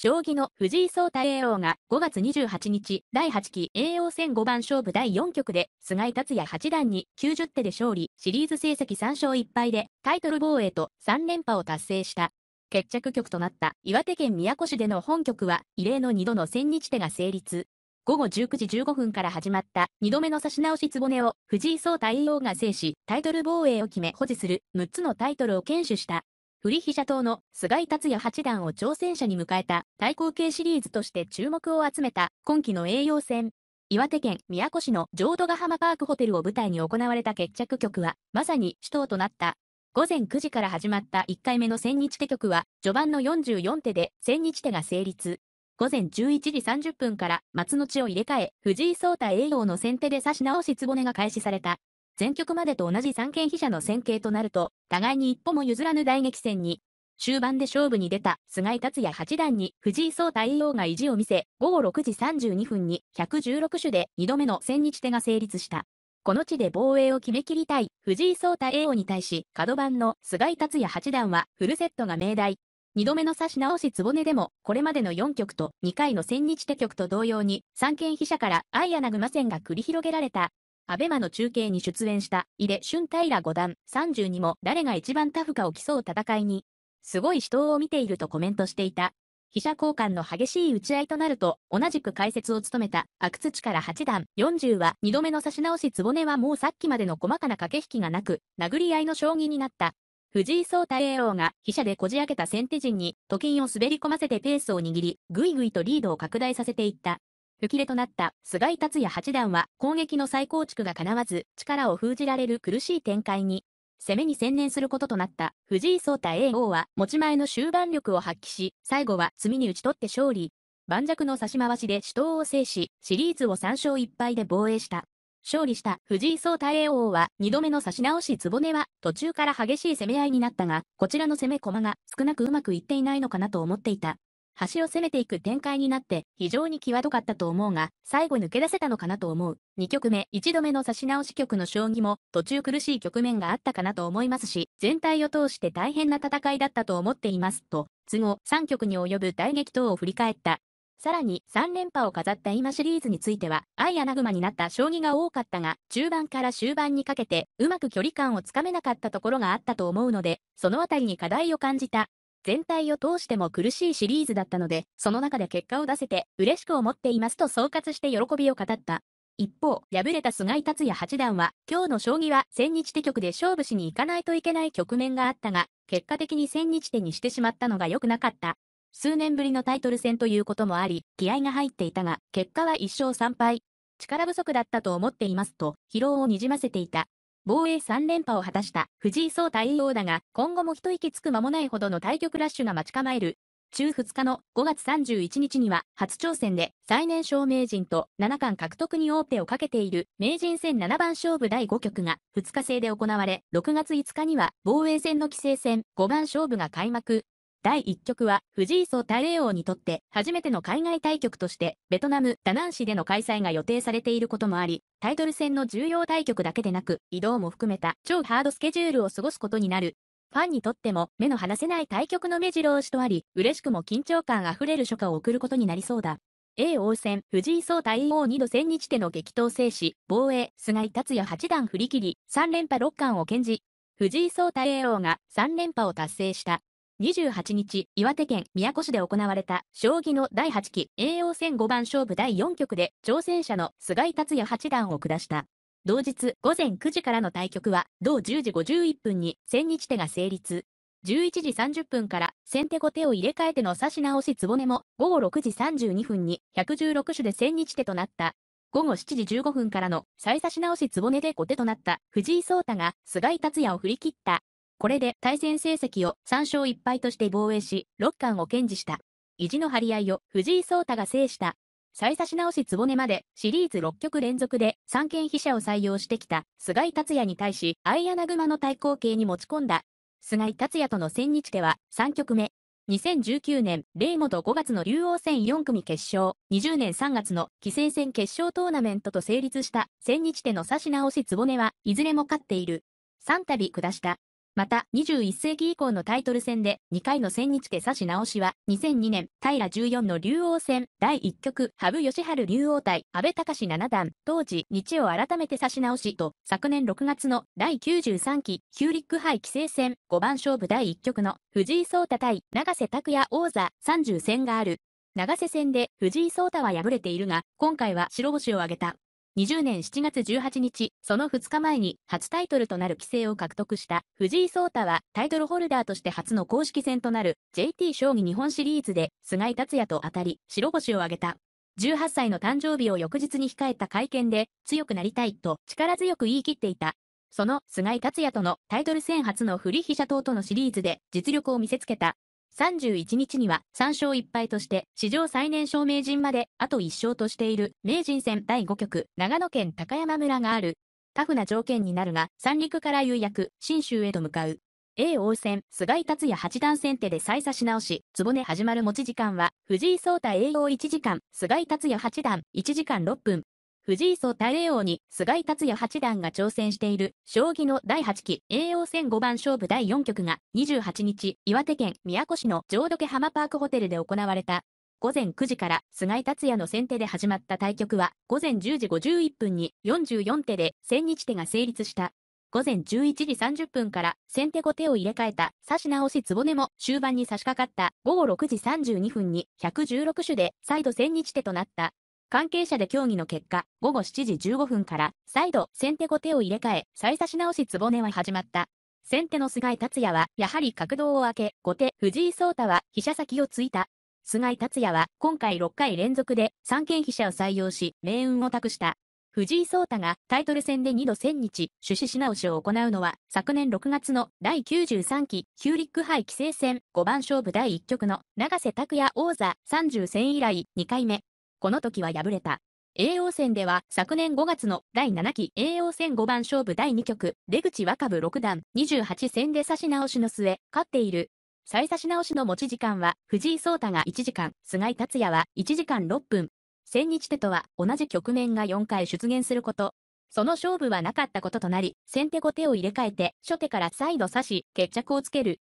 将棋の藤井聡太叡王が5月28日第8期叡王戦五番勝負第4局で菅井達也八段に90手で勝利、シリーズ成績3勝1敗でタイトル防衛と3連覇を達成した。決着局となった岩手県宮古市での本局は異例の2度の千日手が成立。午後19時15分から始まった2度目の差し直しつぼねを藤井聡太叡王が制し、タイトル防衛を決め保持する6つのタイトルを堅守した。振り飛車党の菅井達也八段を挑戦者に迎えた対抗系シリーズとして注目を集めた今季の栄養戦。岩手県宮古市の浄土ヶ浜パークホテルを舞台に行われた決着局は、まさに首都となった午前9時から始まった1回目の千日手局は、序盤の44手で千日手が成立。午前11時30分から松の地を入れ替え、藤井聡太栄養の先手で指し直しつぼねが開始された。全局までと同じ三権飛車の戦型となると、互いに一歩も譲らぬ大激戦に、終盤で勝負に出た菅井達也八段に藤井聡太栄王が意地を見せ、午後6時32分に116種で2度目の千日手が成立した。この地で防衛を決めきりたい藤井聡太栄王に対し、角番の菅井達也八段はフルセットが命題。2度目の指し直しぼ根でも、これまでの4局と2回の千日手局と同様に、三権飛車から相穴熊戦が繰り広げられた。アベマの中継に出演した井出俊平五段32も誰が一番タフかを競う戦いに、すごい死闘を見ているとコメントしていた。飛車交換の激しい打ち合いとなると、同じく解説を務めた、阿久津地から8段40は2度目の指し直し壺根はもうさっきまでの細かな駆け引きがなく、殴り合いの将棋になった。藤井聡太叡王が飛車でこじ開けた先手陣に、と金を滑り込ませてペースを握り、ぐいぐいとリードを拡大させていった。吹切れとなった菅井達也八段は攻撃の再構築が叶わず力を封じられる苦しい展開に攻めに専念することとなった藤井聡太叡王は持ち前の終盤力を発揮し最後は隅に打ち取って勝利盤石の差し回しで死闘を制しシリーズを3勝1敗で防衛した勝利した藤井聡太叡王は2度目の差し直し坪根は途中から激しい攻め合いになったがこちらの攻め駒が少なくうまくいっていないのかなと思っていた端を攻めていく展開になって非常に際どかったと思うが、最後抜け出せたのかなと思う。2局目、1度目の差し直し局の将棋も途中苦しい局面があったかなと思いますし、全体を通して大変な戦いだったと思っていますと、都合3局に及ぶ大激闘を振り返った。さらに3連覇を飾った今シリーズについては、愛ナグマになった将棋が多かったが、中盤から終盤にかけて、うまく距離感をつかめなかったところがあったと思うので、そのあたりに課題を感じた。全体を通しても苦しいシリーズだったので、その中で結果を出せて嬉しく思っていますと総括して喜びを語った。一方、敗れた菅井達也八段は、今日の将棋は千日手局で勝負しに行かないといけない局面があったが、結果的に千日手にしてしまったのが良くなかった。数年ぶりのタイトル戦ということもあり、気合が入っていたが、結果は1勝3敗。力不足だったと思っていますと、疲労をにじませていた。防衛3連覇を果たした藤井聡太叡王だが、今後も一息つく間もないほどの対局ラッシュが待ち構える。中2日の5月31日には初挑戦で最年少名人と七冠獲得に王手をかけている名人戦七番勝負第5局が2日制で行われ、6月5日には防衛戦の棋聖戦5番勝負が開幕。第1局は藤井聡太叡王にとって初めての海外対局としてベトナム・ダナン市での開催が予定されていることもあり、タイトル戦の重要対局だけでなく移動も含めた超ハードスケジュールを過ごすことになる。ファンにとっても目の離せない対局の目白押しとあり、嬉しくも緊張感あふれる初夏を送ることになりそうだ。A 王戦、藤井聡太叡王2度千日手の激闘制し、防衛、菅井達也八段振り切り、3連覇6冠を堅持。藤井聡太叡王が3連覇を達成した。28日、岩手県宮古市で行われた、将棋の第8期栄王戦五番勝負第4局で、挑戦者の菅井達也八段を下した。同日午前9時からの対局は、同10時51分に千日手が成立。11時30分から先手後手を入れ替えての指し直しつぼねも、午後6時32分に116種で千日手となった。午後7時15分からの再差し直しつぼねで後手となった藤井聡太が菅井達也を振り切った。これで対戦成績を3勝1敗として防衛し、6冠を堅持した。意地の張り合いを藤井聡太が制した。再差し直し根までシリーズ6局連続で三権飛車を採用してきた菅井達也に対し、相穴熊の対抗形に持ち込んだ。菅井達也との千日手は3局目。2019年、モ元5月の竜王戦4組決勝、20年3月の棋聖戦決勝トーナメントと成立した千日手の差し直し局はいずれも勝っている。3度下した。また、21世紀以降のタイトル戦で2回の千日家差し直しは、2002年、平14の竜王戦、第1局、羽生善治竜王対、安倍隆七段、当時、日を改めて差し直しと、昨年6月の第93期、ヒューリック杯棋聖戦、5番勝負第1局の、藤井聡太対、長瀬拓也王座、30戦がある。長瀬戦で藤井聡太は敗れているが、今回は白星を挙げた。20年7月18日、その2日前に初タイトルとなる規制を獲得した藤井聡太はタイトルホルダーとして初の公式戦となる JT 将棋日本シリーズで菅井達也と当たり白星を挙げた。18歳の誕生日を翌日に控えた会見で強くなりたいと力強く言い切っていた。その菅井達也とのタイトル戦初の振り飛車党とのシリーズで実力を見せつけた31日には3勝1敗として史上最年少名人まであと1勝としている名人戦第5局長野県高山村がある。タフな条件になるが三陸から釉薬、信州へと向かう。A 王戦、菅井達也八段先手で再差し直し、坪始まる持ち時間は、藤井聡太 A 王1時間、菅井達也八段1時間6分。藤井聡太叡王に菅井達也八段が挑戦している将棋の第8期叡王戦五番勝負第4局が28日岩手県宮古市の浄土家浜パークホテルで行われた。午前9時から菅井達也の先手で始まった対局は午前10時51分に44手で千日手が成立した。午前11時30分から先手後手を入れ替えた指し直しつぼねも終盤に差し掛かった午後6時32分に116手で再度千日手となった。関係者で協議の結果、午後7時15分から、再度、先手後手を入れ替え、再差し直し壺は始まった。先手の菅井達也は、やはり角道を開け、後手、藤井聡太は、飛車先を突いた。菅井達也は、今回6回連続で、三軒飛車を採用し、命運を託した。藤井聡太がタイトル戦で2度1000日、趣旨し直しを行うのは、昨年6月の第93期ヒューリック杯棋聖戦5番勝負第1局の永瀬拓也王座30戦以来2回目。この時は敗れた。叡王戦では昨年5月の第7期叡王戦5番勝負第2局出口若部六段28戦で指し直しの末勝っている。再指し直しの持ち時間は藤井聡太が1時間、菅井達也は1時間6分。千日手とは同じ局面が4回出現すること。その勝負はなかったこととなり、先手後手を入れ替えて初手から再度指し決着をつける。